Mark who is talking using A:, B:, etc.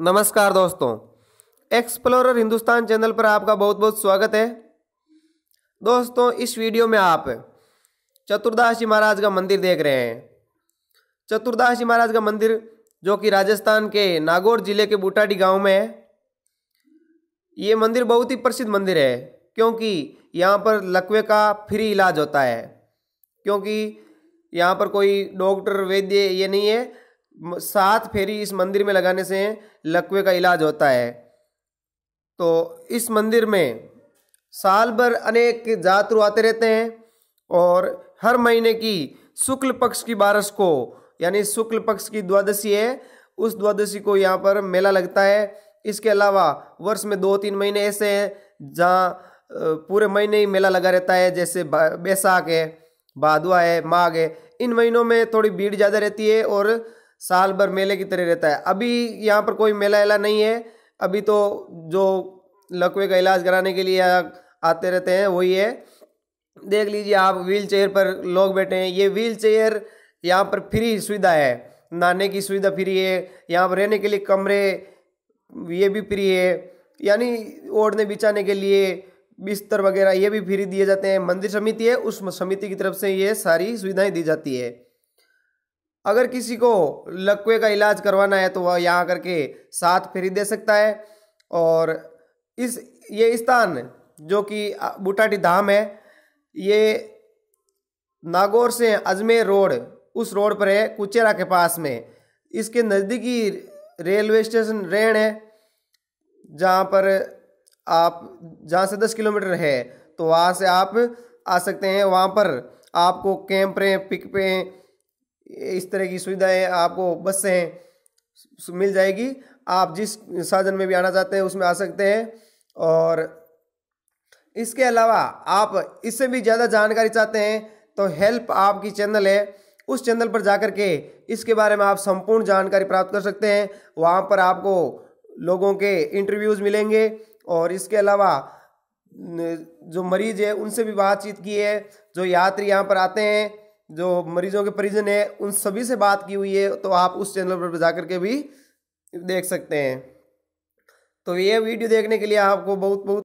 A: नमस्कार दोस्तों explorer Hindustan channel पर आपका बहुत बहुत स्वागत है दोस्तों इस वीडियो में आप चतुर्दास जी महाराज का मंदिर देख रहे हैं चतुर्दास जी महाराज का मंदिर जो कि राजस्थान के नागौर जिले के बुटाडी गांव में है ये मंदिर बहुत ही प्रसिद्ध मंदिर है क्योंकि यहाँ पर लकवे का फ्री इलाज होता है क्योंकि यहाँ पर कोई डॉक्टर वैद्य ये नहीं है सात फेरी इस मंदिर में लगाने से लकवे का इलाज होता है तो इस मंदिर में साल भर अनेक जातरु आते रहते हैं और हर महीने की शुक्ल पक्ष की बारस को यानी शुक्ल पक्ष की द्वादशी है उस द्वादशी को यहाँ पर मेला लगता है इसके अलावा वर्ष में दो तीन महीने ऐसे हैं जहाँ पूरे महीने ही मेला लगा रहता है जैसे बैसाख है भादवा है माघ है इन महीनों में थोड़ी भीड़ ज़्यादा रहती है और साल भर मेले की तरह रहता है अभी यहाँ पर कोई मेला वेला नहीं है अभी तो जो लकवे का इलाज कराने के लिए आते रहते हैं वही है देख लीजिए आप व्हील चेयर पर लोग बैठे हैं ये व्हील चेयर यहाँ पर फ्री सुविधा है नहाने की सुविधा फ्री है यहाँ पर रहने के लिए कमरे ये भी फ्री है यानी ओढ़ने बिछाने के लिए बिस्तर वगैरह ये भी फ्री दिए जाते हैं मंदिर समिति है उस समिति की तरफ से ये सारी सुविधाएं दी जाती है अगर किसी को लकवे का इलाज करवाना है तो वह यहाँ करके साथ फेरी दे सकता है और इस ये स्थान जो कि बुटाटी धाम है ये नागौर से अजमेर रोड उस रोड पर है कुचेरा के पास में इसके नज़दीकी रेलवे स्टेशन रेण है जहाँ पर आप जहाँ से दस किलोमीटर है तो वहाँ से आप आ सकते हैं वहाँ पर आपको कैंपरें पिकपें इस तरह की सुविधाएं आपको बस से मिल जाएगी आप जिस साधन में भी आना चाहते हैं उसमें आ सकते हैं और इसके अलावा आप इससे भी ज़्यादा जानकारी चाहते हैं तो हेल्प आपकी चैनल है उस चैनल पर जाकर के इसके बारे में आप संपूर्ण जानकारी प्राप्त कर सकते हैं वहाँ पर आपको लोगों के इंटरव्यूज़ मिलेंगे और इसके अलावा जो मरीज है उनसे भी बातचीत की है जो यात्री यहाँ पर आते हैं जो मरीजों के परिजन है उन सभी से बात की हुई है तो आप उस चैनल पर जा करके भी देख सकते हैं तो ये वीडियो देखने के लिए आपको बहुत बहुत